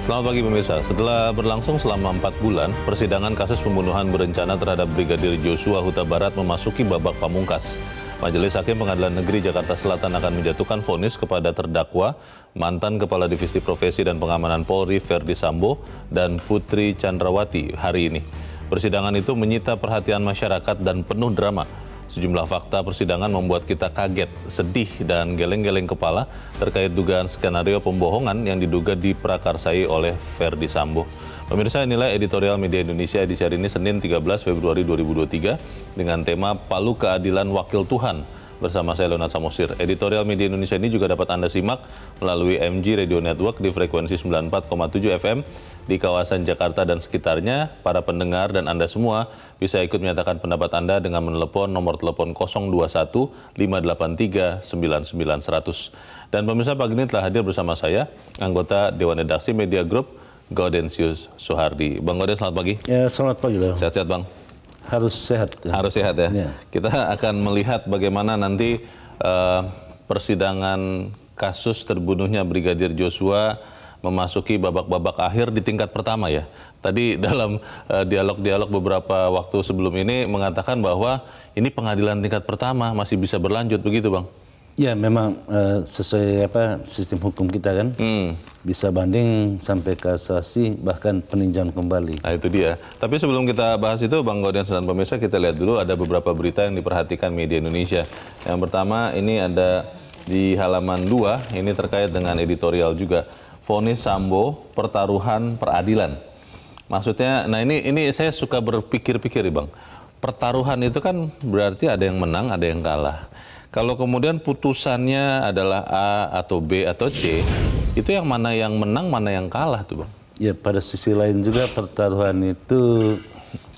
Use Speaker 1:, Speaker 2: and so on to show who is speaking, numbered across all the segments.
Speaker 1: Selamat pagi pemirsa. Setelah berlangsung selama 4 bulan, persidangan kasus pembunuhan berencana terhadap Brigadir Joshua Huta Barat memasuki babak pamungkas. Majelis Hakim Pengadilan Negeri Jakarta Selatan akan menjatuhkan vonis kepada terdakwa, mantan Kepala Divisi Profesi dan Pengamanan Polri Ferdi Sambo dan Putri Chandrawati hari ini. Persidangan itu menyita perhatian masyarakat dan penuh drama. Sejumlah fakta persidangan membuat kita kaget, sedih, dan geleng-geleng kepala terkait dugaan skenario pembohongan yang diduga diprakarsai oleh Verdi Sambo. Pemirsa nilai editorial media Indonesia edisi hari ini Senin 13 Februari 2023 dengan tema Palu Keadilan Wakil Tuhan bersama saya Leonard Samosir. Editorial Media Indonesia ini juga dapat Anda simak melalui MG Radio Network di frekuensi 94,7 FM di kawasan Jakarta dan sekitarnya. Para pendengar dan Anda semua bisa ikut menyatakan pendapat Anda dengan menelepon nomor telepon 021 583 99100. Dan pemirsa pagi ini telah hadir bersama saya, anggota Dewan Redaksi Media Group, Gaudensius Soehardi. Bang Gauden, selamat pagi.
Speaker 2: Ya, selamat pagi. Leo. Sehat-sehat, Bang. Kan? harus sehat.
Speaker 1: Ya. Harus sehat ya. ya. Kita akan melihat bagaimana nanti uh, persidangan kasus terbunuhnya Brigadir Joshua memasuki babak-babak akhir di tingkat pertama ya. Tadi dalam eh, dialog-dialog uh, dialog -dialog beberapa waktu sebelum ini mengatakan bahwa ini pengadilan tingkat pertama masih bisa berlanjut begitu Bang.
Speaker 2: Ya memang uh, sesuai apa sistem hukum kita kan hmm. bisa banding sampai kasasi bahkan peninjauan kembali.
Speaker 1: Nah itu dia. Tapi sebelum kita bahas itu Bang Gaudians dan pemirsa kita lihat dulu ada beberapa berita yang diperhatikan media Indonesia. Yang pertama ini ada di halaman 2 ini terkait dengan editorial juga. Fonis Sambo pertaruhan peradilan. Maksudnya nah ini ini saya suka berpikir-pikir Bang. Pertaruhan itu kan berarti ada yang menang, ada yang kalah kalau kemudian putusannya adalah A atau B atau C, itu yang mana yang menang, mana yang kalah tuh Bang?
Speaker 2: Ya pada sisi lain juga pertaruhan itu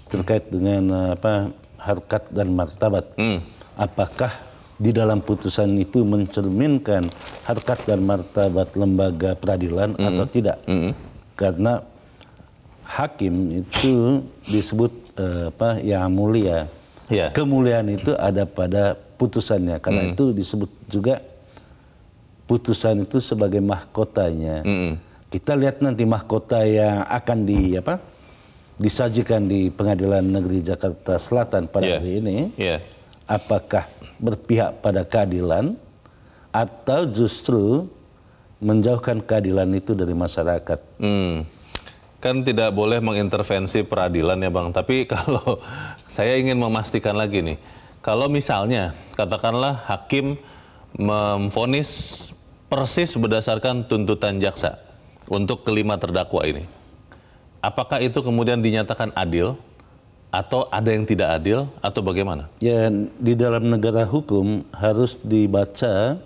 Speaker 2: terkait dengan eh, apa harkat dan martabat. Hmm. Apakah di dalam putusan itu mencerminkan harkat dan martabat lembaga peradilan -hmm. atau tidak? -hmm. Karena hakim itu disebut eh, apa ya mulia. Yeah. Kemuliaan itu ada pada putusannya karena mm. itu disebut juga putusan itu sebagai mahkotanya. Mm. Kita lihat nanti mahkota yang akan di apa disajikan di Pengadilan Negeri Jakarta Selatan pada yeah. hari ini. Yeah. Apakah berpihak pada keadilan atau justru menjauhkan keadilan itu dari masyarakat?
Speaker 1: Mm kan tidak boleh mengintervensi peradilan ya Bang. Tapi kalau saya ingin memastikan lagi nih, kalau misalnya katakanlah hakim memfonis persis berdasarkan tuntutan jaksa untuk kelima terdakwa ini. Apakah itu kemudian dinyatakan adil atau ada yang tidak adil atau bagaimana?
Speaker 2: Ya, di dalam negara hukum harus dibaca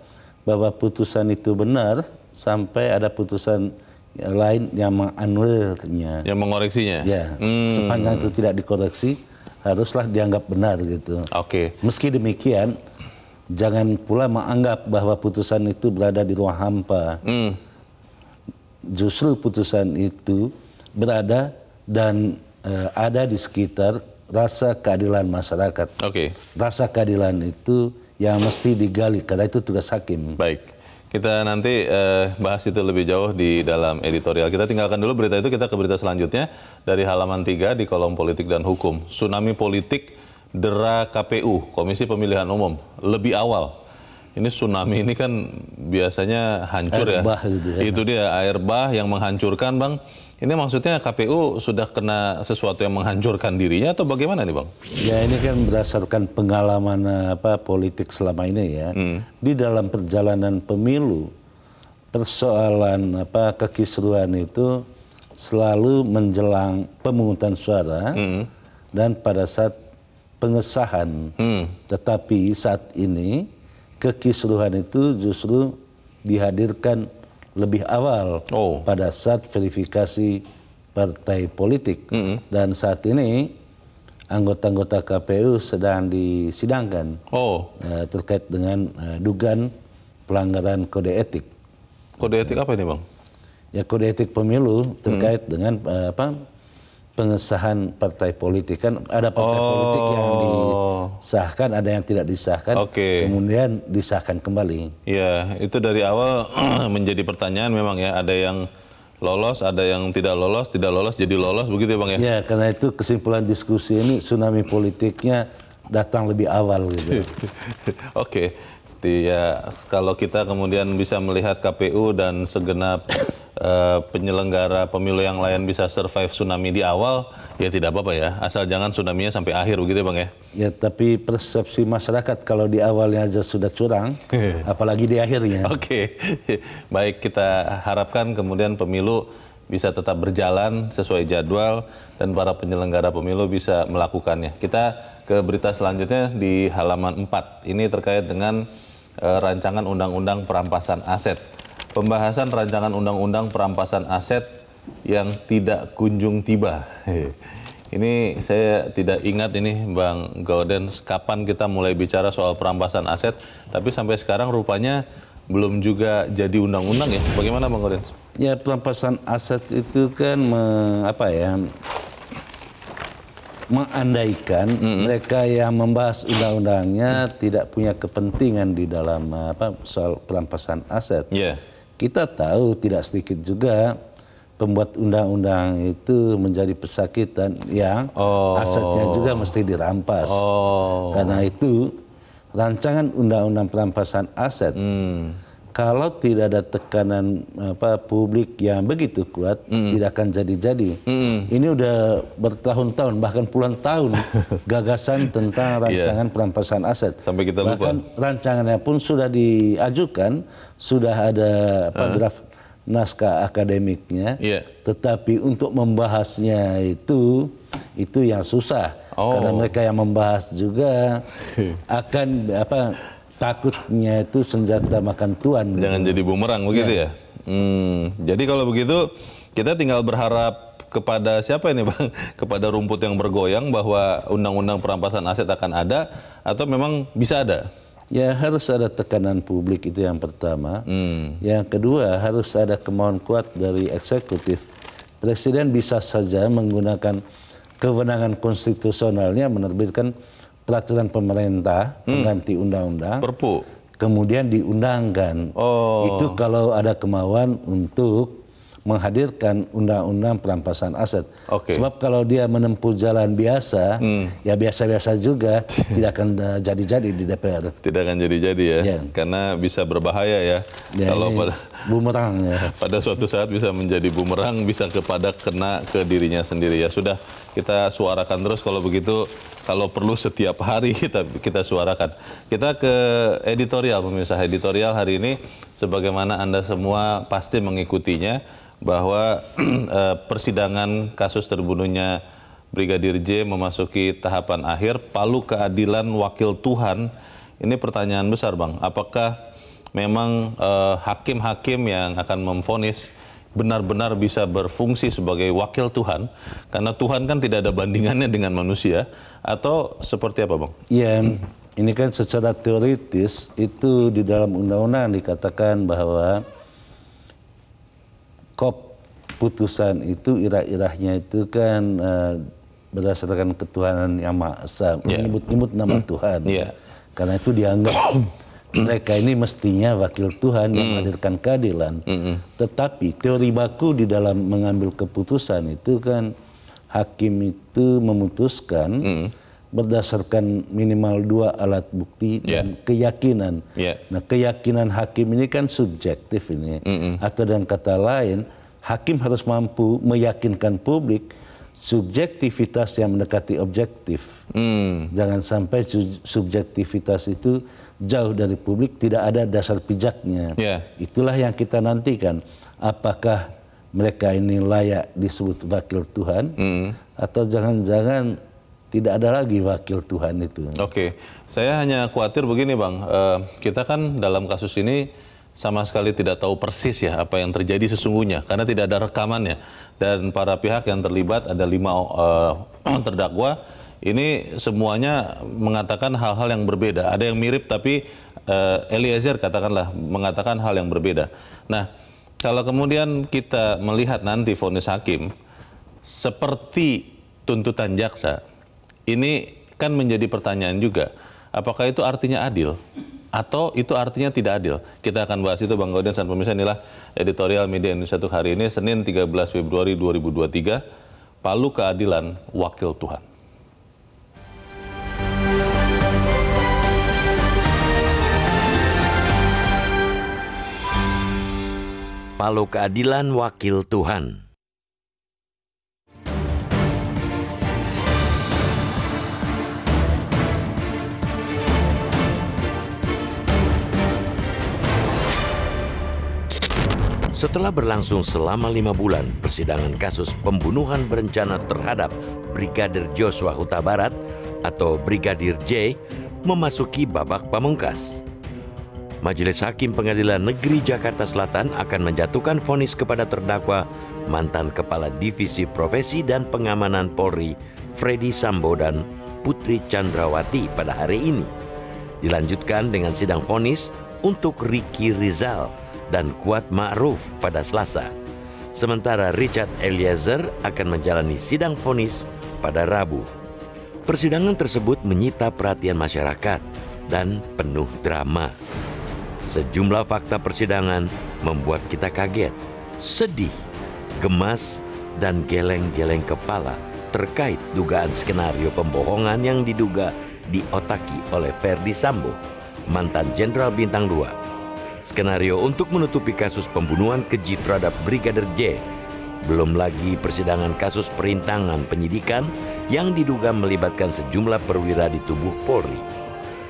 Speaker 2: bahwa putusan itu benar sampai ada putusan lain yang menganulirnya. Yang mengoreksinya? Ya, hmm. sepanjang itu tidak dikoreksi haruslah dianggap benar gitu. Oke. Okay. Meski demikian, jangan pula menganggap bahwa putusan itu berada di ruang hampa. Mm. Justru putusan itu berada dan e, ada di sekitar rasa keadilan masyarakat. Oke. Okay. Rasa keadilan itu yang mesti digali karena itu tugas hakim. Baik. Kita
Speaker 1: nanti eh, bahas itu lebih jauh di dalam editorial. Kita tinggalkan dulu berita itu, kita ke berita selanjutnya dari halaman 3 di kolom politik dan hukum. Tsunami politik dera KPU, Komisi Pemilihan Umum, lebih awal. Ini tsunami ini kan biasanya hancur ya. air ya. Bah gitu ya. Itu dia air bah yang menghancurkan, Bang. Ini maksudnya KPU sudah kena sesuatu yang menghancurkan dirinya atau bagaimana nih Bang?
Speaker 2: Ya ini kan berdasarkan pengalaman eh, apa politik selama ini ya. Hmm. Di dalam perjalanan pemilu persoalan apa kekisruhan itu selalu menjelang pemungutan suara hmm. dan pada saat pengesahan. Hmm. Tetapi saat ini kekisruhan itu justru dihadirkan lebih awal oh. pada saat verifikasi partai politik. Mm -hmm. Dan saat ini anggota-anggota KPU sedang disidangkan oh. uh, terkait dengan uh, dugaan pelanggaran kode etik.
Speaker 1: Kode etik apa ini, Bang?
Speaker 2: Ya kode etik pemilu terkait mm -hmm. dengan uh, apa? pengesahan partai politik kan ada partai oh. politik yang disahkan ada yang tidak disahkan okay. kemudian disahkan kembali
Speaker 1: ya itu dari awal menjadi pertanyaan memang ya ada yang lolos ada yang tidak lolos tidak lolos jadi lolos begitu ya bang ya ya
Speaker 2: karena itu kesimpulan diskusi ini tsunami politiknya datang lebih awal gitu oke
Speaker 1: okay ya kalau kita kemudian bisa melihat KPU dan segenap uh, penyelenggara pemilu yang lain bisa survive tsunami di awal, ya tidak apa-apa ya. Asal jangan tsunami-nya sampai akhir begitu ya Bang ya?
Speaker 2: Ya, tapi persepsi masyarakat kalau di awalnya aja sudah curang, apalagi di akhirnya. Oke,
Speaker 1: baik kita harapkan kemudian pemilu bisa tetap berjalan sesuai jadwal dan para penyelenggara pemilu bisa melakukannya. Kita ke berita selanjutnya di halaman 4. Ini terkait dengan e, rancangan undang-undang perampasan aset. Pembahasan rancangan undang-undang perampasan aset yang tidak kunjung tiba. Ini saya tidak ingat ini Bang Gauden kapan kita mulai bicara soal perampasan aset, tapi sampai sekarang rupanya belum juga jadi undang-undang ya. Bagaimana Bang Gauden?
Speaker 2: Ya perampasan aset itu kan me, apa ya mengandaikan mm -hmm. mereka yang membahas undang-undangnya mm. tidak punya kepentingan di dalam eh, apa soal perampasan aset. Yeah. Kita tahu tidak sedikit juga pembuat undang-undang itu menjadi pesakitan yang oh. asetnya juga mesti dirampas. Oh. Karena itu rancangan undang-undang perampasan aset mm kalau tidak ada tekanan apa publik yang begitu kuat mm. tidak akan jadi-jadi. Mm. Ini udah bertahun-tahun bahkan puluhan tahun gagasan tentang iya. rancangan yeah. perampasan aset. Sampai kita bahkan lupa. rancangannya pun sudah diajukan, sudah ada apa uh. draft naskah akademiknya. Yeah. Tetapi untuk membahasnya itu itu yang susah. Oh. Karena mereka yang membahas juga akan apa takutnya itu senjata makan tuan. Jangan gitu. jadi
Speaker 1: bumerang ya. begitu ya. ya? Hmm, jadi kalau begitu kita tinggal berharap kepada siapa ini bang? Kepada rumput yang bergoyang bahwa undang-undang perampasan aset akan ada atau memang bisa ada?
Speaker 2: Ya harus ada tekanan publik itu yang pertama. Hmm. Yang kedua harus ada kemauan kuat dari eksekutif. Presiden bisa saja menggunakan kewenangan konstitusionalnya menerbitkan peraturan pemerintah hmm. pengganti undang-undang. Perpu. Kemudian diundangkan. Oh. Itu kalau ada kemauan untuk menghadirkan undang-undang perampasan aset. Okay. Sebab kalau dia menempuh jalan biasa, hmm. ya biasa-biasa juga, tidak akan eh, jadi-jadi di DPR.
Speaker 1: Tidak akan jadi-jadi ya, yeah. karena bisa berbahaya ya. Yeah, kalau
Speaker 2: pada bumerang ya.
Speaker 1: Pada suatu saat bisa menjadi bumerang, bisa kepada kena ke dirinya sendiri ya. Sudah kita suarakan terus kalau begitu kalau perlu setiap hari kita kita suarakan. Kita ke editorial pemirsa editorial hari ini sebagaimana Anda semua pasti mengikutinya bahwa eh, persidangan kasus terbunuhnya Brigadir J memasuki tahapan akhir palu keadilan wakil Tuhan. Ini pertanyaan besar, Bang. Apakah memang eh, hakim-hakim eh, yang akan memfonis benar-benar bisa berfungsi sebagai wakil Tuhan karena Tuhan kan tidak ada bandingannya dengan manusia atau seperti apa bang?
Speaker 2: Iya ini kan secara teoritis itu di dalam undang-undang dikatakan bahwa kop putusan itu irah-irahnya itu kan uh, berdasarkan ketuhanan yang maha esa ya. menyebut-nyebut nama hmm. Tuhan yeah. karena itu dianggap mereka ini mestinya wakil Tuhan yang menghadirkan keadilan. Tetapi teori baku di dalam mengambil keputusan itu kan hakim itu memutuskan berdasarkan minimal dua alat bukti yeah. dan keyakinan. Yeah. Nah, keyakinan hakim ini kan subjektif ini. Mm Atau dengan kata lain, hakim harus mampu meyakinkan publik subjektivitas yang mendekati objektif. Mm. Jangan sampai subjektivitas itu jauh dari publik tidak ada dasar pijaknya. Yeah. Itulah yang kita nantikan. Apakah mereka ini layak disebut wakil Tuhan mm atau jangan-jangan tidak ada lagi wakil Tuhan itu. Oke,
Speaker 1: okay. saya hanya khawatir begini bang, uh, kita kan dalam kasus ini sama sekali tidak tahu persis ya apa yang terjadi sesungguhnya karena tidak ada rekamannya dan para pihak yang terlibat ada lima uh, terdakwa ini semuanya mengatakan hal-hal yang berbeda. Ada yang mirip tapi uh, Eliezer katakanlah mengatakan hal yang berbeda. Nah, kalau kemudian kita melihat nanti vonis hakim seperti tuntutan jaksa, ini kan menjadi pertanyaan juga. Apakah itu artinya adil? Atau itu artinya tidak adil? Kita akan bahas itu Bang Gaudian dan pemirsa inilah editorial media Indonesia Satu hari ini Senin 13 Februari 2023 Palu Keadilan Wakil Tuhan.
Speaker 3: Palu Keadilan Wakil Tuhan. Setelah berlangsung selama lima bulan, persidangan kasus pembunuhan berencana terhadap Brigadir Joshua Huta Barat atau Brigadir J memasuki babak pamungkas. Majelis Hakim Pengadilan Negeri Jakarta Selatan akan menjatuhkan vonis kepada terdakwa mantan Kepala Divisi Profesi dan Pengamanan Polri Freddy Sambo dan Putri Chandrawati pada hari ini. Dilanjutkan dengan sidang vonis untuk Ricky Rizal dan Kuat Ma'ruf pada Selasa. Sementara Richard Eliezer akan menjalani sidang vonis pada Rabu. Persidangan tersebut menyita perhatian masyarakat dan penuh drama. Sejumlah fakta persidangan membuat kita kaget, sedih, gemas, dan geleng-geleng kepala terkait dugaan skenario pembohongan yang diduga diotaki oleh Ferdi Sambo, mantan Jenderal Bintang 2. Skenario untuk menutupi kasus pembunuhan keji terhadap Brigadir J, belum lagi persidangan kasus perintangan penyidikan yang diduga melibatkan sejumlah perwira di tubuh Polri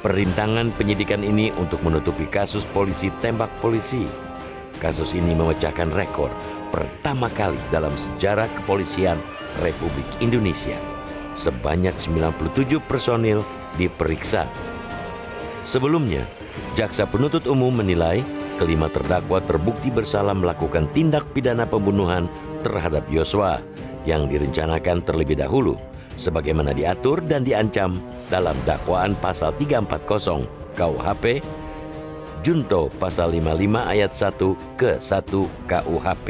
Speaker 3: perintangan penyidikan ini untuk menutupi kasus polisi tembak polisi. Kasus ini memecahkan rekor pertama kali dalam sejarah kepolisian Republik Indonesia. Sebanyak 97 personil diperiksa. Sebelumnya, jaksa penuntut umum menilai kelima terdakwa terbukti bersalah melakukan tindak pidana pembunuhan terhadap Yosua yang direncanakan terlebih dahulu sebagaimana diatur dan diancam dalam dakwaan pasal 340 KUHP, junto pasal 55 ayat 1 ke 1 KUHP.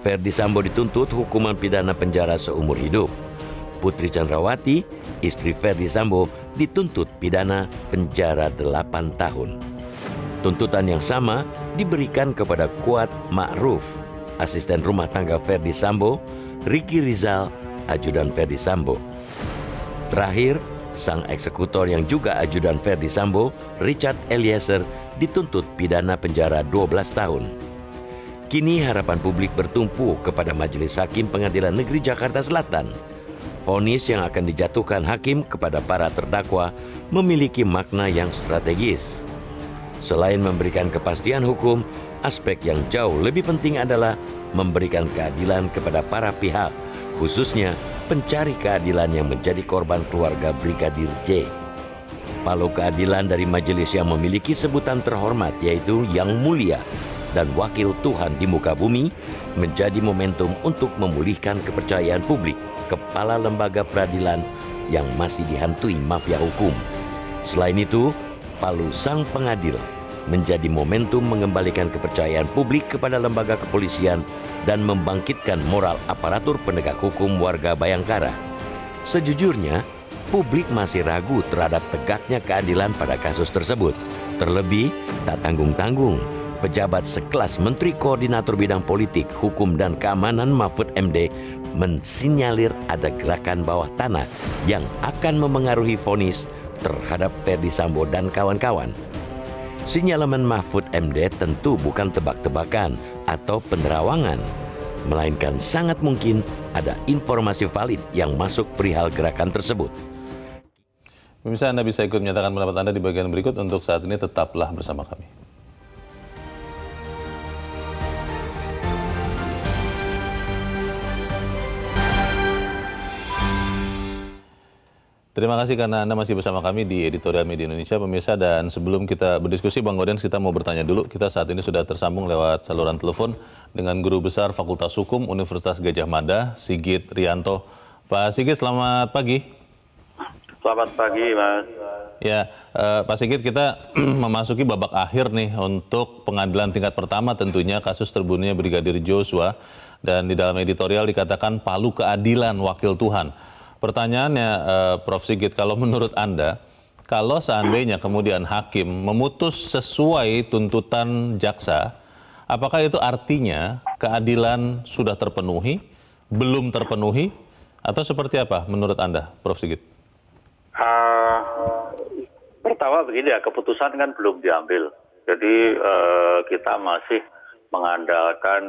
Speaker 3: Ferdi Sambo dituntut hukuman pidana penjara seumur hidup. Putri Chandrawati, istri Ferdi Sambo, dituntut pidana penjara 8 tahun. Tuntutan yang sama diberikan kepada Kuat Ma'ruf, asisten rumah tangga Ferdi Sambo, Riki Rizal, ajudan Ferdi Sambo. Terakhir, sang eksekutor yang juga ajudan Ferdi Sambo, Richard Eliezer, dituntut pidana penjara 12 tahun. Kini harapan publik bertumpu kepada Majelis Hakim Pengadilan Negeri Jakarta Selatan. Fonis yang akan dijatuhkan hakim kepada para terdakwa memiliki makna yang strategis. Selain memberikan kepastian hukum, aspek yang jauh lebih penting adalah memberikan keadilan kepada para pihak khususnya pencari keadilan yang menjadi korban keluarga Brigadir J. Palu keadilan dari majelis yang memiliki sebutan terhormat yaitu Yang Mulia dan Wakil Tuhan di muka bumi menjadi momentum untuk memulihkan kepercayaan publik kepala lembaga peradilan yang masih dihantui mafia hukum. Selain itu, Palu Sang Pengadil menjadi momentum mengembalikan kepercayaan publik kepada lembaga kepolisian dan membangkitkan moral aparatur penegak hukum warga Bayangkara. Sejujurnya, publik masih ragu terhadap tegaknya keadilan pada kasus tersebut. Terlebih, tak tanggung-tanggung, pejabat sekelas Menteri Koordinator Bidang Politik, Hukum dan Keamanan Mahfud MD mensinyalir ada gerakan bawah tanah yang akan memengaruhi vonis terhadap Ferdi Sambo dan kawan-kawan. Sinyalemen Mahfud MD tentu bukan tebak-tebakan atau penerawangan, melainkan sangat mungkin ada informasi valid yang masuk perihal gerakan tersebut. Pemirsa Anda bisa ikut
Speaker 1: menyatakan pendapat Anda di bagian berikut. Untuk saat ini tetaplah bersama kami. Terima kasih karena Anda masih bersama kami di Editorial Media Indonesia, pemirsa. Dan sebelum kita berdiskusi, Bang Godens, kita mau bertanya dulu. Kita saat ini sudah tersambung lewat saluran telepon dengan Guru Besar Fakultas Hukum Universitas Gajah Mada, Sigit Rianto. Pak Sigit, selamat pagi.
Speaker 4: Selamat pagi, Mas.
Speaker 1: Ya, eh, Pak Sigit, kita memasuki babak akhir nih untuk pengadilan tingkat pertama tentunya kasus terbunuhnya Brigadir Joshua. Dan di dalam editorial dikatakan palu keadilan wakil Tuhan. Pertanyaannya eh, Prof Sigit, kalau menurut Anda, kalau seandainya kemudian hakim memutus sesuai tuntutan jaksa, apakah itu artinya keadilan sudah terpenuhi, belum terpenuhi, atau seperti apa menurut Anda, Prof. Sigit?
Speaker 4: Uh, pertama begini ya, keputusan kan belum diambil. Jadi uh, kita masih mengandalkan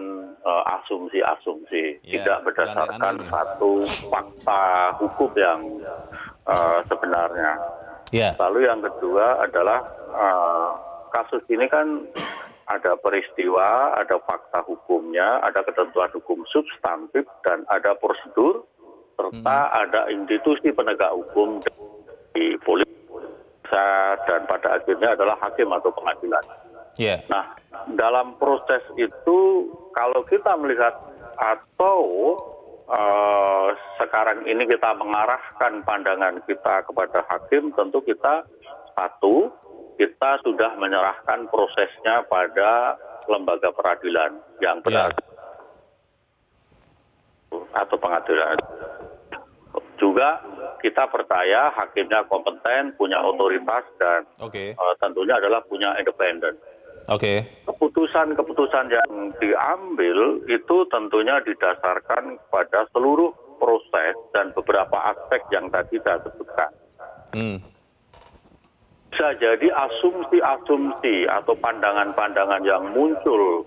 Speaker 4: eh, asumsi-asumsi, ya, tidak berdasarkan aneh ya. satu fakta hukum yang uh, sebenarnya. Ya. Lalu yang kedua adalah uh, kasus ini kan ada peristiwa, ada fakta hukumnya, ada ketentuan hukum substantif dan ada prosedur serta hmm. ada institusi penegak hukum di polisi dan pada akhirnya adalah hakim atau pengadilan. Iya. Nah, dalam proses itu kalau kita melihat atau uh, sekarang ini kita mengarahkan pandangan kita kepada hakim, tentu kita satu kita sudah menyerahkan prosesnya pada lembaga peradilan yang iya. benar yeah. atau pengadilan. Juga kita percaya hakimnya kompeten, punya otoritas dan okay. uh, eh, tentunya adalah punya independen. Oke. Keputusan-keputusan yang diambil itu tentunya didasarkan pada seluruh proses dan beberapa aspek yang tadi saya sebutkan. Hmm. Bisa jadi asumsi-asumsi atau pandangan-pandangan yang muncul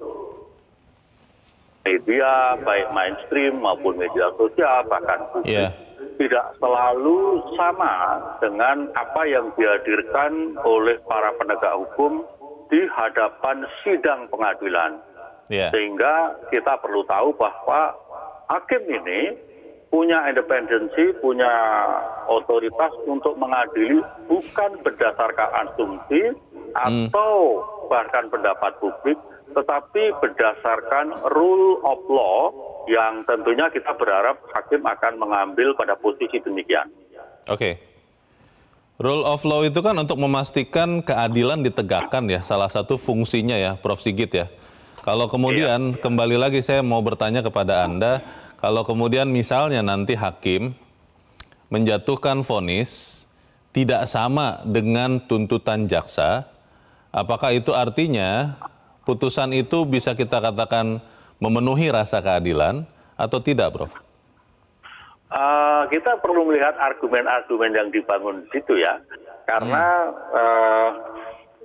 Speaker 4: media, baik mainstream maupun media sosial, bahkan publik, yeah. tidak selalu sama dengan apa yang dihadirkan oleh para penegak hukum di hadapan sidang pengadilan. Yeah. Sehingga kita perlu tahu bahwa hakim ini punya independensi, punya otoritas untuk mengadili bukan berdasarkan asumsi hmm. atau hmm. bahkan pendapat publik, tetapi berdasarkan rule of law yang tentunya kita berharap hakim akan mengambil pada posisi demikian.
Speaker 1: Oke. Okay. Rule of law itu kan untuk memastikan keadilan ditegakkan ya, salah satu fungsinya ya, Prof. Sigit ya. Kalau kemudian iya. kembali lagi saya mau bertanya kepada Anda, kalau kemudian misalnya nanti hakim menjatuhkan vonis tidak sama dengan tuntutan jaksa, apakah itu artinya putusan itu bisa kita katakan memenuhi rasa keadilan atau tidak, Prof?
Speaker 4: Uh, kita perlu melihat argumen-argumen yang dibangun di situ ya, karena hmm. uh,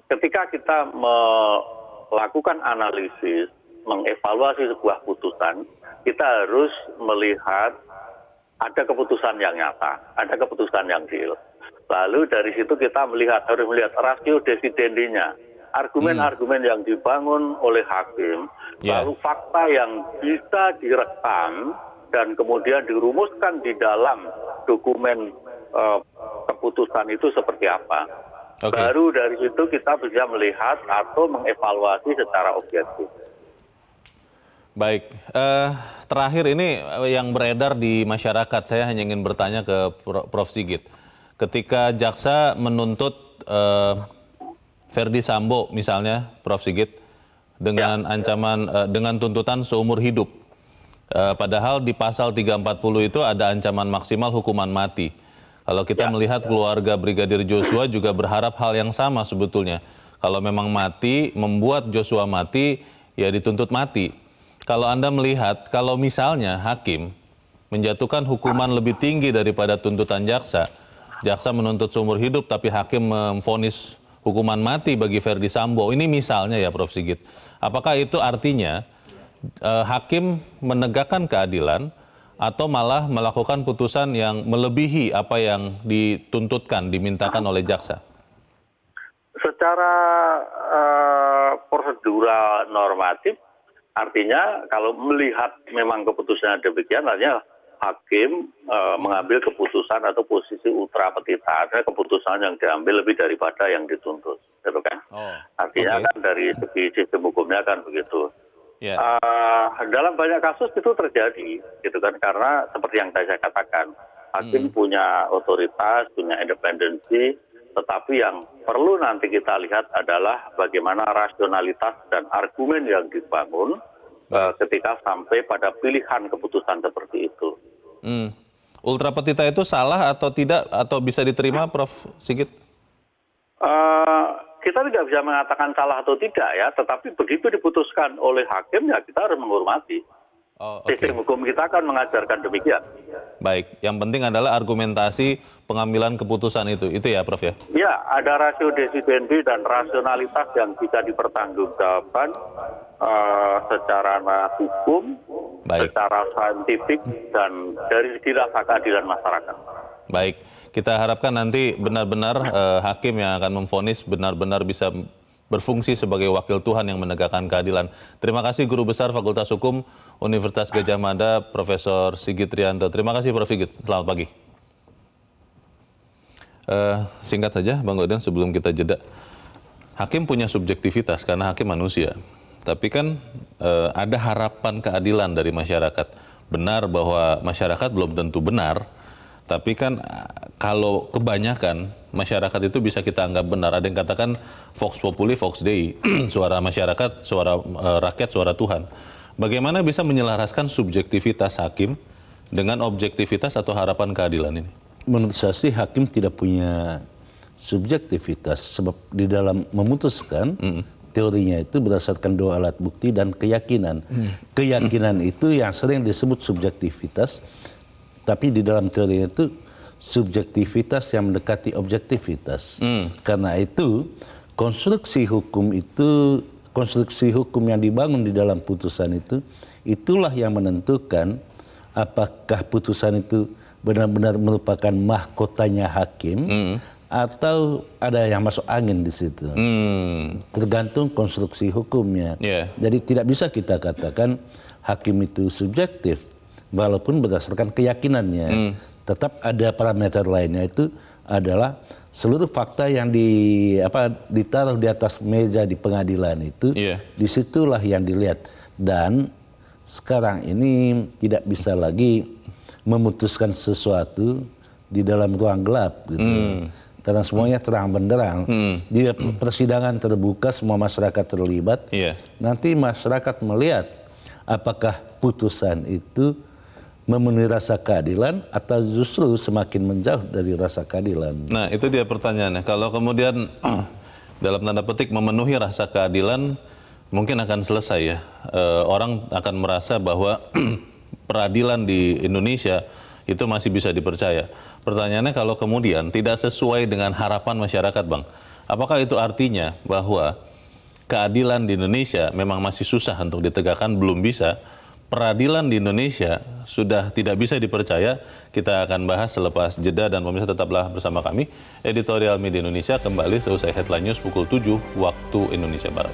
Speaker 4: ketika kita melakukan analisis, mengevaluasi sebuah putusan, kita harus melihat ada keputusan yang nyata, ada keputusan yang real. Lalu dari situ kita melihat harus melihat rasio desidendinya, argumen-argumen yang dibangun oleh hakim, yeah. lalu fakta yang bisa direkam dan kemudian dirumuskan di dalam dokumen uh, keputusan itu seperti apa. Okay. Baru dari situ kita bisa melihat atau mengevaluasi secara objektif.
Speaker 1: Baik, uh, terakhir ini yang beredar di masyarakat, saya hanya ingin bertanya ke Prof. Sigit. Ketika jaksa menuntut uh, Verdi Sambo misalnya, Prof. Sigit, dengan ya, ancaman, Uh, dengan tuntutan seumur hidup, Eh, padahal di pasal 340 itu ada ancaman maksimal hukuman mati. Kalau kita ya, melihat ya. keluarga Brigadir Joshua juga berharap hal yang sama sebetulnya. Kalau memang mati, membuat Joshua mati, ya dituntut mati. Kalau Anda melihat, kalau misalnya hakim menjatuhkan hukuman lebih tinggi daripada tuntutan jaksa, jaksa menuntut seumur hidup tapi hakim memfonis hukuman mati bagi Verdi Sambo. Ini misalnya ya Prof Sigit. Apakah itu artinya eh, hakim menegakkan keadilan atau malah melakukan putusan yang melebihi apa yang dituntutkan, dimintakan oleh jaksa?
Speaker 4: Secara eh, prosedural normatif, artinya kalau melihat memang keputusannya demikian, artinya hakim eh, mengambil keputusan atau posisi ultra petita, ada keputusan yang diambil lebih daripada yang dituntut, gitu kan? Oh, Artinya okay. kan dari segi sistem hukumnya kan begitu. Ya. Ah, dalam banyak kasus itu terjadi gitu kan karena seperti yang saya katakan hakim hmm. punya otoritas punya independensi tetapi yang perlu nanti kita lihat adalah bagaimana rasionalitas dan argumen yang dibangun uh, ketika sampai pada pilihan keputusan seperti itu.
Speaker 1: Mm. Ultra petita itu salah atau tidak atau bisa diterima, Prof. Sigit?
Speaker 4: Uh, kita tidak bisa mengatakan salah atau tidak ya tetapi begitu diputuskan oleh hakim ya kita harus menghormati Oh, okay. Sistem hukum kita akan mengajarkan demikian.
Speaker 1: Baik, yang penting adalah argumentasi pengambilan keputusan itu, itu ya, Prof ya.
Speaker 4: Ya, ada rasio desidendi dan rasionalitas yang bisa dipertanggungjawabkan uh, secara hukum, Baik. secara saintifik dan dari dirasa keadilan masyarakat.
Speaker 1: Baik, kita harapkan nanti benar-benar uh, hakim yang akan memfonis benar-benar bisa berfungsi sebagai wakil Tuhan yang menegakkan keadilan. Terima kasih Guru Besar Fakultas Hukum Universitas Gajah Mada, Profesor Sigit Rianto. Terima kasih Prof. Sigit, selamat pagi. Uh, singkat saja Bang Godin sebelum kita jeda. Hakim punya subjektivitas karena hakim manusia. Tapi kan uh, ada harapan keadilan dari masyarakat. Benar bahwa masyarakat belum tentu benar, tapi kan eh, kalau kebanyakan masyarakat itu bisa kita anggap benar. Ada yang katakan Fox Populi, Fox Dei, suara masyarakat, suara e, rakyat, suara Tuhan. Bagaimana bisa menyelaraskan subjektivitas hakim dengan objektivitas atau harapan keadilan ini?
Speaker 2: Menurut saya sih hakim tidak punya subjektivitas sebab di dalam memutuskan mm -hmm. teorinya itu berdasarkan dua alat bukti dan keyakinan. Mm. Keyakinan mm. itu yang sering disebut subjektivitas tapi di dalam teori itu subjektivitas yang mendekati objektivitas. Hmm. Karena itu konstruksi hukum itu konstruksi hukum yang dibangun di dalam putusan itu itulah yang menentukan apakah putusan itu benar-benar merupakan mahkotanya hakim hmm. atau ada yang masuk angin di situ. Hmm. Tergantung konstruksi hukumnya. Yeah. Jadi tidak bisa kita katakan hakim itu subjektif walaupun berdasarkan keyakinannya. Hmm. Tetap ada parameter lainnya itu adalah seluruh fakta yang di apa ditaruh di atas meja di pengadilan itu yeah. disitulah yang dilihat dan sekarang ini tidak bisa lagi memutuskan sesuatu di dalam ruang gelap gitu hmm. karena semuanya terang benderang hmm. di persidangan terbuka semua masyarakat terlibat yeah. nanti masyarakat melihat apakah putusan itu memenuhi rasa keadilan atau justru semakin menjauh dari rasa keadilan.
Speaker 1: Nah, itu dia pertanyaannya. Kalau kemudian dalam tanda petik memenuhi rasa keadilan, mungkin akan selesai ya. E, orang akan merasa bahwa peradilan di Indonesia itu masih bisa dipercaya. Pertanyaannya kalau kemudian tidak sesuai dengan harapan masyarakat, Bang. Apakah itu artinya bahwa keadilan di Indonesia memang masih susah untuk ditegakkan, belum bisa, peradilan di Indonesia sudah tidak bisa dipercaya. Kita akan bahas selepas jeda dan pemirsa tetaplah bersama kami. Editorial Media Indonesia kembali selesai headline news pukul 7 waktu Indonesia Barat.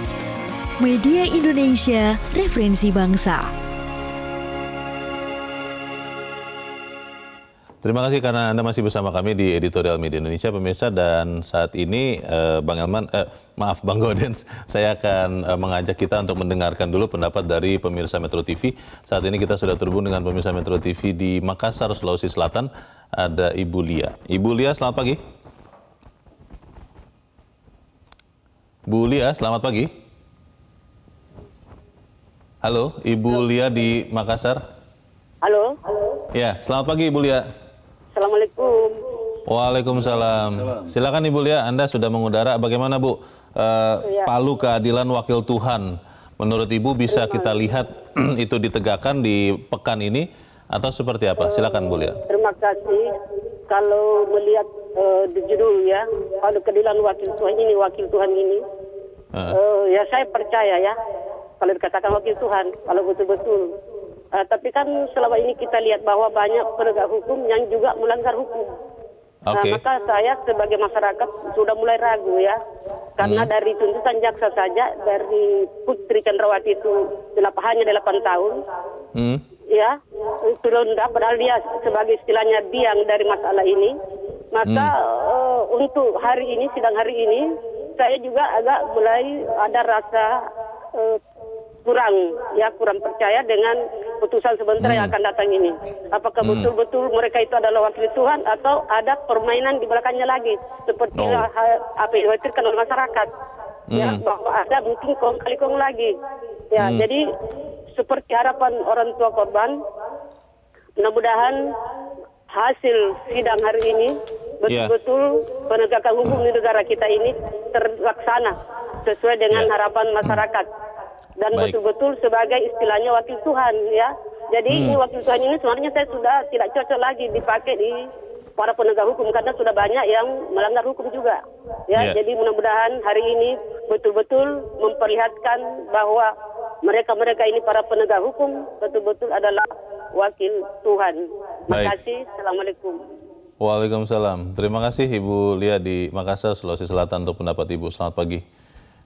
Speaker 5: Media Indonesia, referensi bangsa.
Speaker 1: Terima kasih karena Anda masih bersama kami di Editorial Media Indonesia, pemirsa. Dan saat ini, eh, Bang Elman, eh, maaf Bang Godens, saya akan eh, mengajak kita untuk mendengarkan dulu pendapat dari pemirsa Metro TV. Saat ini kita sudah terhubung dengan pemirsa Metro TV di Makassar, Sulawesi Selatan. Ada Ibu Lia. Ibu Lia, selamat pagi. Bu Lia, selamat pagi. Halo, Ibu Halo. Lia di Makassar. Halo. Ya, selamat pagi Ibu Lia. Assalamualaikum. Waalaikumsalam. Silakan Ibu Lia, Anda sudah mengudara. Bagaimana Bu? e, ya. Palu keadilan wakil Tuhan. Menurut Ibu bisa Terima. kita lihat itu ditegakkan di pekan ini atau seperti apa? Eh, Silakan Bu Lia.
Speaker 6: Terima kasih. Kalau melihat e, di judul ya, Palu keadilan wakil Tuhan ini, wakil Tuhan ini. Uh, ya saya percaya ya kalau dikatakan wakil Tuhan kalau betul-betul uh, tapi kan selama ini kita lihat bahwa banyak penegak hukum yang juga melanggar hukum okay. nah, maka saya sebagai masyarakat sudah mulai ragu ya karena hmm. dari tuntutan jaksa saja dari Putri Cendrawati itu hanya 8 tahun hmm. ya sudah padahal dia sebagai istilahnya biang dari masalah ini maka hmm. uh, untuk hari ini sidang hari ini saya juga agak mulai ada rasa uh, kurang ya kurang percaya dengan putusan sebentar hmm. yang akan datang ini. Apakah hmm. betul-betul hmm. mereka itu adalah wakil Tuhan atau ada permainan di belakangnya lagi seperti oh. Eh, apa yang dikhawatirkan oleh masyarakat
Speaker 7: ya, hmm. ya bahwa
Speaker 6: ada mungkin kong kali kong lagi ya hmm. jadi seperti harapan orang tua korban mudah-mudahan hasil sidang hari ini ya. betul-betul yeah. penegakan hukum di negara kita ini terlaksana sesuai dengan ya. harapan masyarakat dan betul-betul sebagai istilahnya wakil Tuhan ya. Jadi hmm. ini wakil Tuhan ini sebenarnya saya sudah tidak cocok lagi dipakai di para penegak hukum karena sudah banyak yang melanggar hukum juga. Ya, yeah. jadi mudah-mudahan hari ini betul-betul memperlihatkan bahwa mereka-mereka ini para penegak hukum betul-betul adalah wakil Tuhan. Terima Baik. kasih. Assalamualaikum.
Speaker 1: Waalaikumsalam. Terima kasih Ibu Lia di Makassar, Sulawesi Selatan untuk pendapat Ibu. Selamat pagi.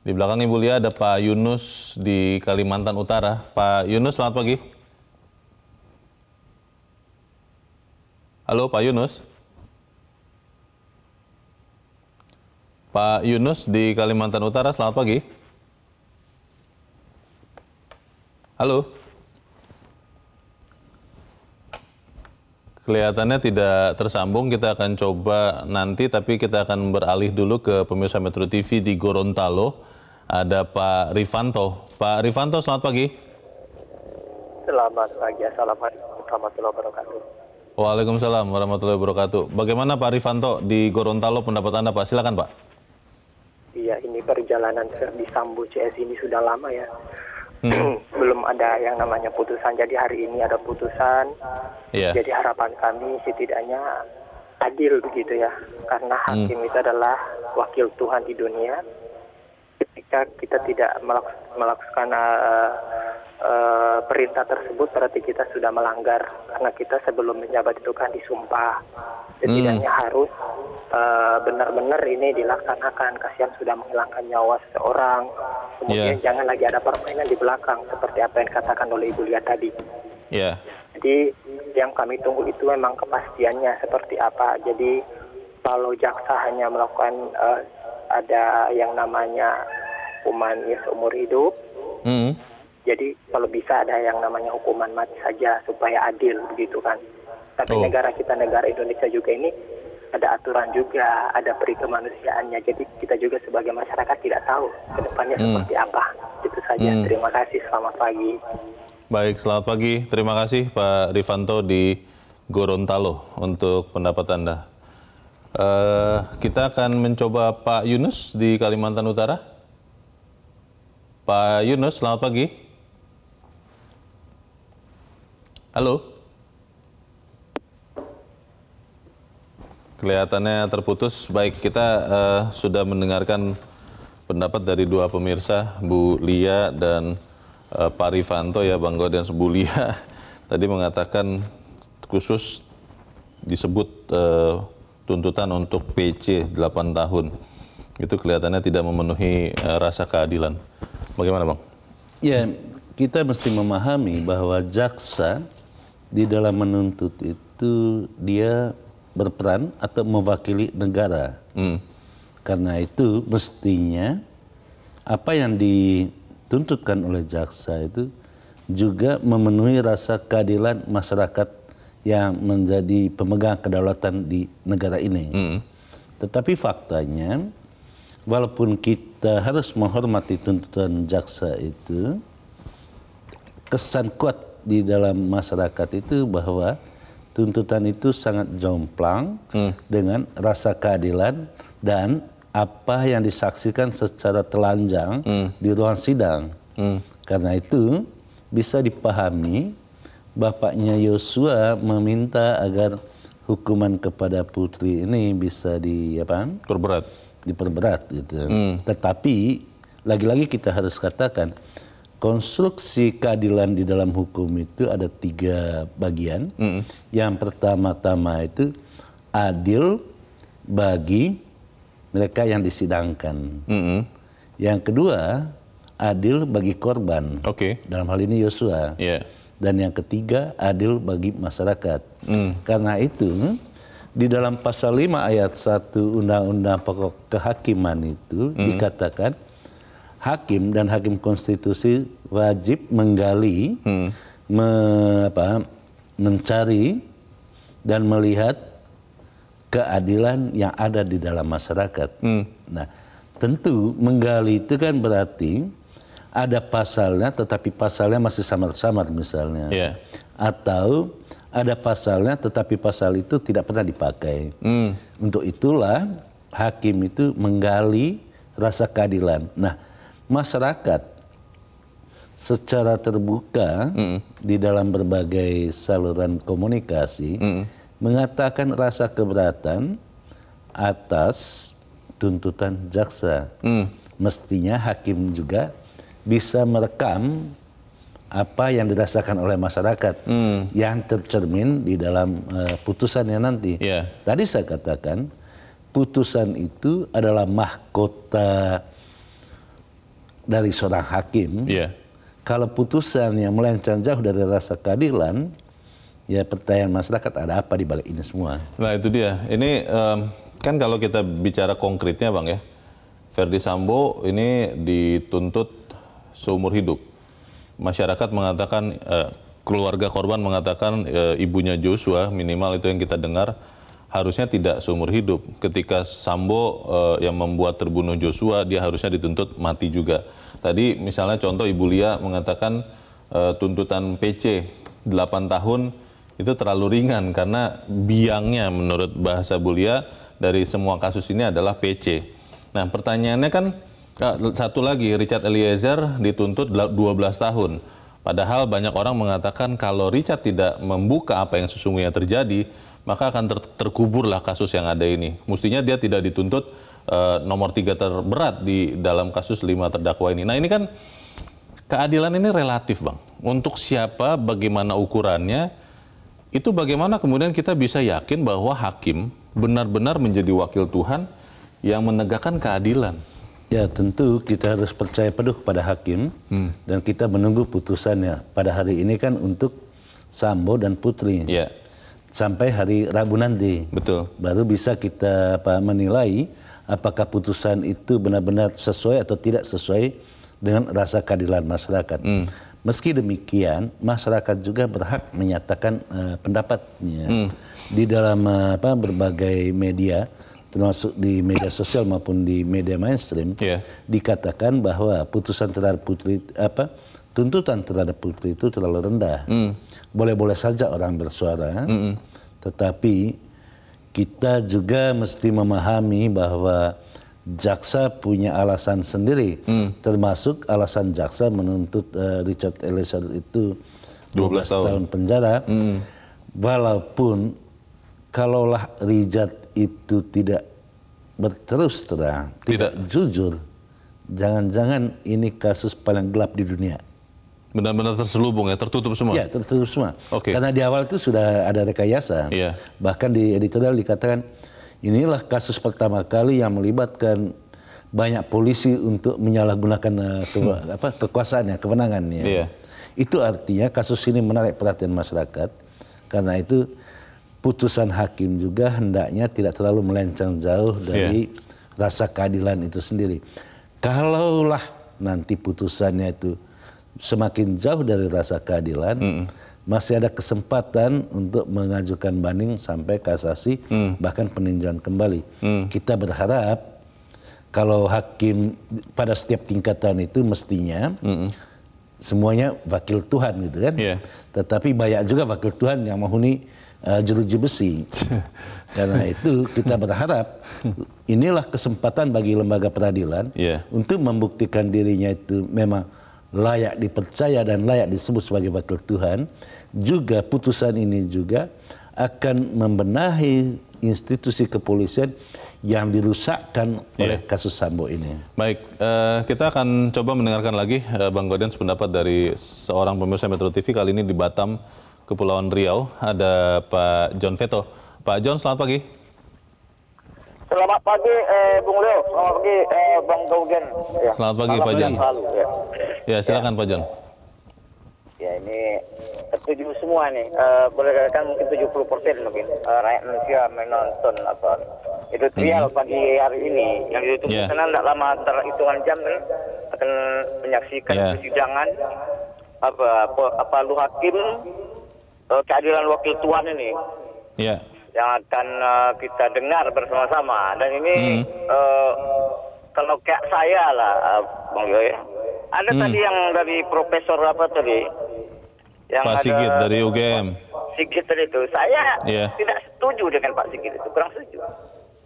Speaker 1: Di belakang Ibu Lia ada Pak Yunus di Kalimantan Utara. Pak Yunus, selamat pagi. Halo Pak Yunus. Pak Yunus di Kalimantan Utara, selamat pagi. Halo. Kelihatannya tidak tersambung, kita akan coba nanti, tapi kita akan beralih dulu ke pemirsa Metro TV di Gorontalo ada Pak Rifanto. Pak Rifanto, selamat pagi.
Speaker 8: Selamat pagi. Assalamualaikum warahmatullahi wabarakatuh.
Speaker 1: Waalaikumsalam warahmatullahi wabarakatuh. Bagaimana Pak Rifanto di Gorontalo pendapat Anda Pak? Silakan Pak.
Speaker 8: Iya, ini perjalanan di Sambu CS ini sudah lama ya. Hmm. Belum ada yang namanya putusan. Jadi hari ini ada putusan.
Speaker 7: Yeah. Jadi harapan
Speaker 8: kami setidaknya adil begitu ya. Karena hmm. hakim hmm. itu adalah wakil Tuhan di dunia ketika kita tidak melaksanakan uh, uh, perintah tersebut berarti kita sudah melanggar karena kita sebelum menjabat itu kan disumpah setidaknya hmm. harus eh, benar-benar uh, ini dilaksanakan kasihan sudah menghilangkan nyawa seseorang
Speaker 7: kemudian yeah. jangan
Speaker 8: lagi ada permainan di belakang seperti apa yang dikatakan oleh Ibu Lia tadi yeah. jadi yang kami tunggu itu memang kepastiannya seperti apa jadi kalau jaksa hanya melakukan uh, ada yang namanya hukuman ya seumur hidup. Mm -hmm. Jadi kalau bisa ada yang namanya hukuman mati saja supaya adil begitu kan. Tapi oh. negara kita negara Indonesia juga ini ada aturan juga, ada peri kemanusiaannya. Jadi kita juga sebagai masyarakat tidak tahu kedepannya hmm. seperti apa. Itu saja. Hmm. Terima kasih. Selamat pagi.
Speaker 1: Baik, selamat pagi. Terima kasih Pak Rifanto di Gorontalo untuk pendapat Anda. Uh, kita akan mencoba Pak Yunus di Kalimantan Utara. Pak Yunus, selamat pagi. Halo. Kelihatannya terputus. Baik, kita uh, sudah mendengarkan pendapat dari dua pemirsa, Bu Lia dan uh, Pak Rifanto ya, Bang Godian Bu Lia tadi mengatakan khusus disebut uh, tuntutan untuk PC 8 tahun itu kelihatannya tidak memenuhi eh, rasa keadilan. Bagaimana bang?
Speaker 2: Ya kita mesti memahami bahwa jaksa di dalam menuntut itu dia berperan atau mewakili negara. Hmm. Karena itu mestinya apa yang dituntutkan oleh jaksa itu juga memenuhi rasa keadilan masyarakat yang menjadi pemegang kedaulatan di negara ini. Hmm. Tetapi faktanya walaupun kita harus menghormati tuntutan jaksa itu, kesan kuat di dalam masyarakat itu bahwa tuntutan itu sangat jomplang hmm. dengan rasa keadilan dan apa yang disaksikan secara telanjang hmm. di ruang sidang. Hmm. Karena itu bisa dipahami bapaknya Yosua meminta agar hukuman kepada putri ini bisa di apa? Terberat diperberat gitu. Ya. Hmm. Tetapi lagi-lagi kita harus katakan konstruksi keadilan di dalam hukum itu ada tiga bagian. Hmm. Yang pertama-tama itu adil bagi mereka yang disidangkan. Hmm. Yang kedua adil bagi korban. Okay. Dalam hal ini Yosua. Yeah. Dan yang ketiga adil bagi masyarakat. Hmm. Karena itu di dalam pasal 5 ayat 1 Undang-Undang Pokok Kehakiman itu mm dikatakan hakim dan hakim konstitusi wajib menggali, mm. me, apa, mencari dan melihat keadilan yang ada di dalam masyarakat. Mm. Nah, tentu menggali itu kan berarti ada pasalnya, tetapi pasalnya masih samar-samar misalnya, yeah. atau ada pasalnya tetapi pasal itu tidak pernah dipakai. Hmm. Untuk itulah hakim itu menggali rasa keadilan. Nah, masyarakat secara terbuka mm. di dalam berbagai saluran komunikasi mm. mengatakan rasa keberatan atas tuntutan jaksa. Mm. Mestinya hakim juga bisa merekam apa yang dirasakan oleh masyarakat hmm. yang tercermin di dalam uh, putusannya nanti. Yeah. Tadi saya katakan putusan itu adalah mahkota dari seorang hakim. Yeah. Kalau putusan yang melenceng jauh dari rasa keadilan, ya pertanyaan masyarakat ada apa di balik ini semua?
Speaker 1: Nah itu dia. Ini um, kan kalau kita bicara konkretnya bang ya, Ferdi Sambo ini dituntut seumur hidup masyarakat mengatakan eh, keluarga korban mengatakan eh, ibunya Joshua minimal itu yang kita dengar harusnya tidak seumur hidup. Ketika Sambo eh, yang membuat terbunuh Joshua dia harusnya dituntut mati juga. Tadi misalnya contoh Ibu Lia mengatakan eh, tuntutan PC 8 tahun itu terlalu ringan karena biangnya menurut bahasa Bulia dari semua kasus ini adalah PC. Nah, pertanyaannya kan satu lagi, Richard Eliezer dituntut 12 tahun. Padahal banyak orang mengatakan kalau Richard tidak membuka apa yang sesungguhnya terjadi, maka akan ter terkuburlah kasus yang ada ini. Mestinya dia tidak dituntut uh, nomor tiga terberat di dalam kasus lima terdakwa ini. Nah ini kan keadilan ini relatif bang. Untuk siapa, bagaimana ukurannya, itu bagaimana kemudian kita bisa yakin bahwa hakim benar-benar menjadi wakil Tuhan yang menegakkan keadilan.
Speaker 2: Ya tentu kita harus percaya penuh pada hakim hmm. dan kita menunggu putusannya. Pada hari ini kan untuk Sambo dan Putri. Yeah. Sampai hari Rabu nanti. Betul. Baru bisa kita apa, menilai apakah putusan itu benar-benar sesuai atau tidak sesuai dengan rasa keadilan masyarakat. Hmm. Meski demikian, masyarakat juga berhak menyatakan uh, pendapatnya hmm. di dalam uh, apa berbagai media termasuk di media sosial maupun di media mainstream yeah. dikatakan bahwa putusan terhadap putri apa tuntutan terhadap putri itu terlalu rendah. Hmm. Boleh-boleh mm. saja orang bersuara, mm -mm. tetapi kita juga mesti memahami bahwa jaksa punya alasan sendiri, mm. termasuk alasan jaksa menuntut uh, Richard Eliezer itu 12, belas tahun. tahun penjara. Mm. Walaupun kalaulah Richard itu tidak berterus terang, tidak, tidak jujur, jangan-jangan ini kasus paling gelap di dunia. Benar-benar terselubung ya, tertutup semua? Ya, tertutup semua. Okay. Karena di awal itu sudah ada rekayasa. Yeah. Bahkan di editorial dikatakan, inilah kasus pertama kali yang melibatkan banyak polisi untuk menyalahgunakan eh, ke, hmm. apa, kekuasaannya, kewenangannya. Yeah. Itu artinya kasus ini menarik perhatian masyarakat. Karena itu putusan hakim juga hendaknya tidak terlalu melenceng jauh iya. dari yeah. rasa keadilan itu sendiri. Kalaulah nanti putusannya itu semakin jauh dari rasa keadilan, mm. masih ada kesempatan untuk mengajukan banding sampai kasasi mm. bahkan peninjauan kembali. Mm. Kita berharap kalau hakim pada setiap tingkatan itu mestinya mm. semuanya wakil Tuhan gitu kan. Yeah. Tetapi banyak juga wakil Tuhan yang menghuni uh, jeruji besi. Karena itu kita berharap inilah kesempatan bagi lembaga peradilan yeah. untuk membuktikan dirinya itu memang layak dipercaya dan layak disebut sebagai wakil Tuhan. Juga putusan ini juga akan membenahi institusi kepolisian yang dirusakkan iya. oleh kasus Sambo ini.
Speaker 1: Baik, uh, kita akan coba mendengarkan lagi uh, Bang Godens pendapat dari seorang pemirsa Metro TV kali ini di Batam Kepulauan Riau ada Pak John Veto. Pak John, selamat pagi.
Speaker 9: Selamat pagi, eh, Bung Leo. Selamat pagi, eh, Bang Gaugen. Ya. Selamat pagi, Selamat Pak John. Selalu, ya.
Speaker 1: ya, silakan ya. Pak John.
Speaker 9: Ya, ini setuju semua nih. Eh, uh, boleh katakan mungkin 70 persen mungkin uh, rakyat Indonesia menonton apa. Itu trial hmm. pagi hari ini. Yang ditutup ya. yeah. karena tidak lama terhitungan jam nih kan, akan menyaksikan yeah. persidangan apa apa, apa lu hakim uh, kehadiran wakil tuan ini yeah. yang akan uh, kita dengar bersama-sama dan ini mm. uh, kalau kayak saya lah bang Yo ya ada mm. tadi yang dari profesor apa tadi yang Pak ada, dari UGM Sigit tadi itu saya yeah. tidak setuju dengan Pak Sigit itu kurang setuju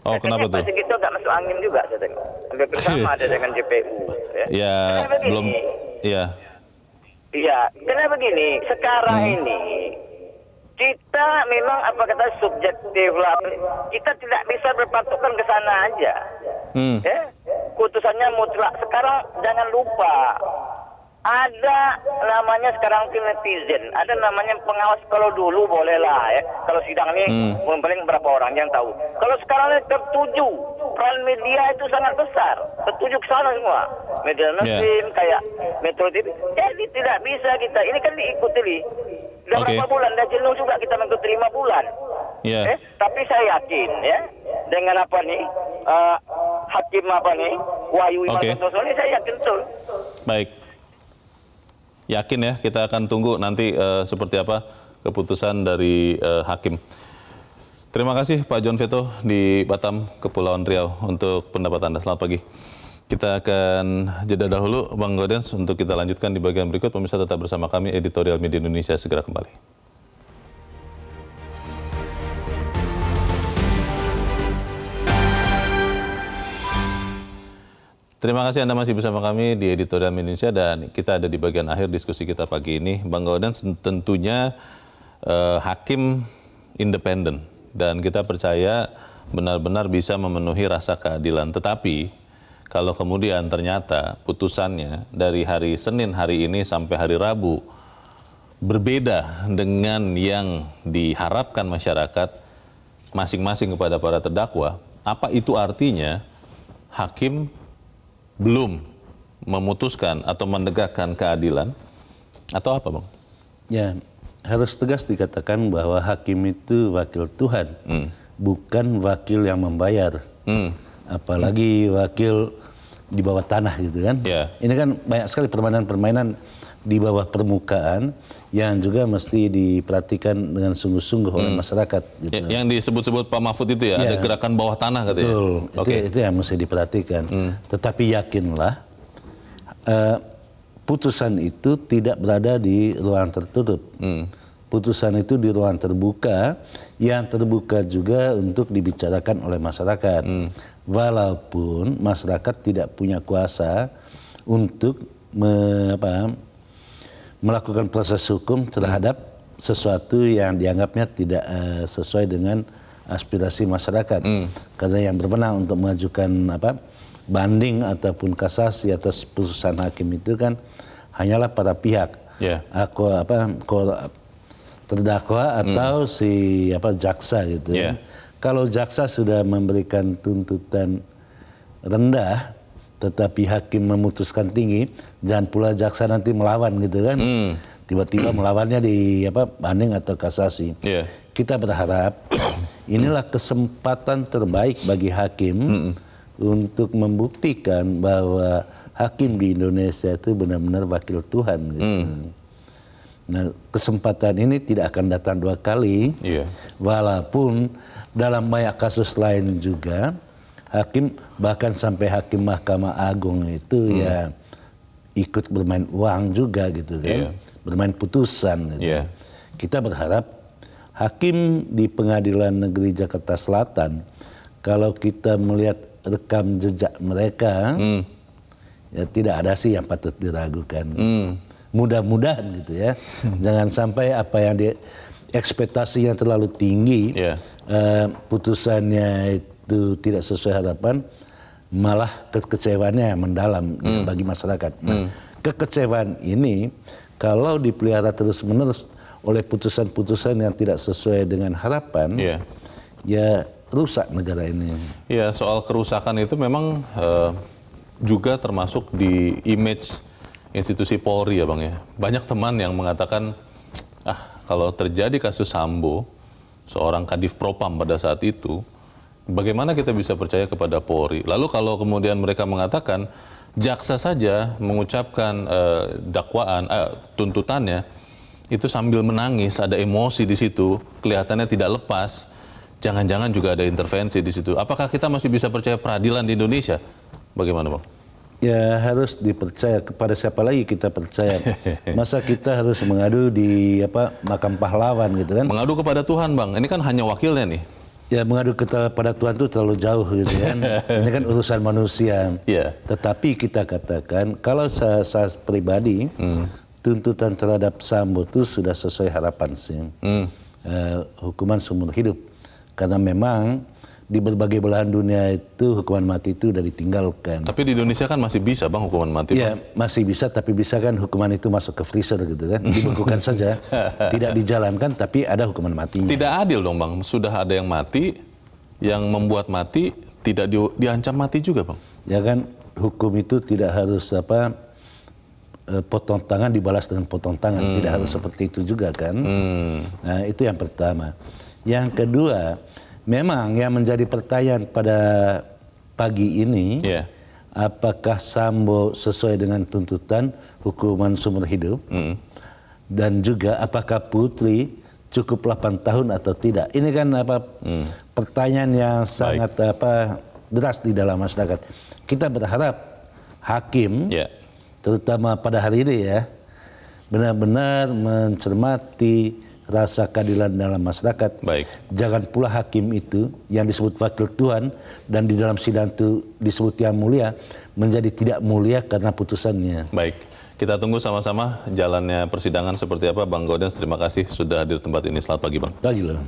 Speaker 9: Oh, Katanya kenapa tuh? Pak Sigit itu nggak masuk angin juga saya tengok. Hampir bersama ada dengan JPU. Ya,
Speaker 1: ya belum. Ya. Iya.
Speaker 9: Iya, karena begini, sekarang hmm. ini kita memang apa kata subjektif lah. Kita tidak bisa berpatokan ke sana aja. Hmm. Eh, putusannya mutlak. Sekarang jangan lupa ada namanya sekarang netizen, ada namanya pengawas kalau dulu bolehlah ya. Kalau sidang ini hmm. paling berapa orang yang tahu. Kalau sekarang ini tertuju peran media itu sangat besar, tertuju ke sana semua. Media ya. mainstream yeah. kayak Metro TV. Jadi tidak bisa kita. Ini kan diikuti nih sudah okay. berapa bulan? Sudah jenuh juga kita mengikuti lima bulan. Yeah. Eh, tapi saya yakin ya dengan apa nih uh, hakim apa nih Wahyu Iman okay. Santoso ini saya yakin betul.
Speaker 1: Baik. Yakin ya kita akan tunggu nanti uh, seperti apa keputusan dari uh, hakim. Terima kasih Pak John Veto di Batam, Kepulauan Riau untuk pendapat Anda. Selamat pagi. Kita akan jeda dahulu, Bang Godens, untuk kita lanjutkan di bagian berikut. Pemirsa tetap bersama kami, Editorial Media Indonesia segera kembali. Terima kasih Anda masih bersama kami di Editorial Indonesia dan kita ada di bagian akhir diskusi kita pagi ini. Bang Godens, tentunya eh, hakim independen dan kita percaya benar-benar bisa memenuhi rasa keadilan. Tetapi kalau kemudian ternyata putusannya dari hari Senin hari ini sampai hari Rabu berbeda dengan yang diharapkan masyarakat masing-masing kepada para terdakwa, apa itu artinya hakim belum memutuskan atau menegakkan keadilan atau apa, Bang?
Speaker 2: Ya, harus tegas dikatakan bahwa hakim itu wakil Tuhan, hmm. bukan wakil yang membayar. Hmm apalagi wakil di bawah tanah gitu kan. Yeah. Ini kan banyak sekali permainan-permainan di bawah permukaan yang juga mesti diperhatikan dengan sungguh-sungguh oleh hmm. masyarakat.
Speaker 1: Gitu. Ya, yang disebut-sebut Pak Mahfud itu ya, ya, ada gerakan bawah tanah katanya. Betul, ya? okay. itu, itu
Speaker 2: yang mesti diperhatikan. Hmm. Tetapi yakinlah, uh, putusan itu tidak berada di ruang tertutup. Hmm. Putusan itu di ruang terbuka, yang terbuka juga untuk dibicarakan oleh masyarakat. Hmm walaupun masyarakat tidak punya kuasa untuk me, apa, melakukan proses hukum terhadap sesuatu yang dianggapnya tidak uh, sesuai dengan aspirasi masyarakat. Hmm. Karena yang berwenang untuk mengajukan apa banding ataupun kasasi atas putusan hakim itu kan hanyalah para pihak. Yeah. Aku apa terdakwa hmm. atau hmm. si apa jaksa gitu. Yeah kalau jaksa sudah memberikan tuntutan rendah, tetapi hakim memutuskan tinggi, jangan pula jaksa nanti melawan gitu kan. Hmm. Tiba-tiba melawannya di apa banding atau kasasi. Yeah. Kita berharap inilah kesempatan terbaik bagi hakim hmm. untuk membuktikan bahwa hakim di Indonesia itu benar-benar wakil Tuhan gitu. Hmm. Nah, kesempatan ini tidak akan datang dua kali, yeah. walaupun dalam banyak kasus lain juga hakim bahkan sampai hakim Mahkamah Agung itu hmm. ya ikut bermain uang juga gitu kan, yeah. bermain putusan. Gitu. Yeah. Kita berharap hakim di Pengadilan Negeri Jakarta Selatan kalau kita melihat rekam jejak mereka hmm. ya tidak ada sih yang patut diragukan. Hmm mudah-mudahan gitu ya. Hmm. Jangan sampai apa yang di ekspektasinya terlalu tinggi, yeah. Iya. uh, putusannya itu tidak sesuai harapan, malah kekecewaannya mendalam gitu hmm. bagi masyarakat. Nah, hmm. Kekecewaan ini kalau dipelihara terus-menerus oleh putusan-putusan yang tidak sesuai dengan harapan, yeah. ya rusak negara ini.
Speaker 1: Ya soal kerusakan itu memang uh, juga termasuk di image institusi Polri ya Bang ya. Banyak teman yang mengatakan, ah kalau terjadi kasus Sambo, seorang Kadif Propam pada saat itu, bagaimana kita bisa percaya kepada Polri? Lalu kalau kemudian mereka mengatakan, jaksa saja mengucapkan eh, dakwaan, eh, tuntutannya, itu sambil menangis, ada emosi di situ, kelihatannya tidak lepas. Jangan-jangan juga ada intervensi di situ. Apakah kita masih bisa percaya peradilan di Indonesia? Bagaimana, Bang?
Speaker 2: ya harus dipercaya kepada siapa lagi kita percaya masa kita harus mengadu di apa makam pahlawan gitu kan mengadu kepada Tuhan bang ini kan hanya wakilnya nih ya mengadu kepada Tuhan itu terlalu jauh gitu kan ini kan urusan manusia yeah. tetapi kita katakan kalau saya, saya pribadi mm. tuntutan terhadap Sambo itu sudah sesuai harapan sih mm. uh, hukuman seumur hidup karena memang di berbagai belahan dunia itu hukuman mati itu sudah ditinggalkan.
Speaker 1: Tapi di Indonesia kan masih bisa bang hukuman mati. Iya
Speaker 2: masih bisa, tapi bisa kan hukuman itu masuk ke freezer gitu kan, dibekukan saja,
Speaker 1: tidak dijalankan, tapi ada hukuman matinya. Tidak adil dong bang, sudah ada yang mati, yang membuat mati tidak di, diancam mati juga bang.
Speaker 2: Ya kan hukum itu tidak harus apa e, potong tangan dibalas dengan potong tangan, hmm. tidak harus seperti itu juga kan. Hmm. Nah itu yang pertama. Yang kedua Memang yang menjadi pertanyaan pada pagi ini, yeah. apakah Sambo sesuai dengan tuntutan hukuman seumur hidup? Mm. Dan juga apakah Putri cukup 8 tahun atau tidak? Ini kan apa mm. pertanyaan yang sangat Baik. apa deras di dalam masyarakat. Kita berharap hakim yeah. terutama pada hari ini ya benar-benar mencermati rasa keadilan dalam masyarakat. Baik. Jangan pula hakim itu yang disebut wakil Tuhan dan di dalam sidang itu disebut yang mulia menjadi tidak mulia karena putusannya. Baik.
Speaker 1: Kita tunggu sama-sama jalannya persidangan seperti apa. Bang Godens, terima kasih sudah hadir tempat ini. Selamat pagi, Bang. Pagi, loh.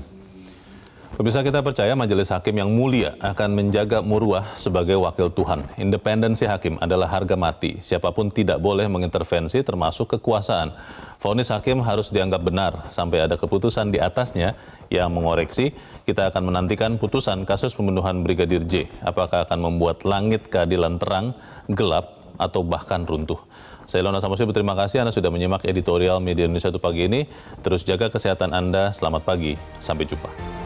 Speaker 1: Bisa kita percaya majelis hakim yang mulia akan menjaga muruah sebagai wakil Tuhan. Independensi hakim adalah harga mati. Siapapun tidak boleh mengintervensi termasuk kekuasaan. Fonis hakim harus dianggap benar sampai ada keputusan di atasnya yang mengoreksi. Kita akan menantikan putusan kasus pembunuhan Brigadir J. Apakah akan membuat langit keadilan terang, gelap, atau bahkan runtuh. Saya Lona Samosir, berterima kasih Anda sudah menyimak editorial Media Indonesia itu pagi ini. Terus jaga kesehatan Anda. Selamat pagi. Sampai jumpa.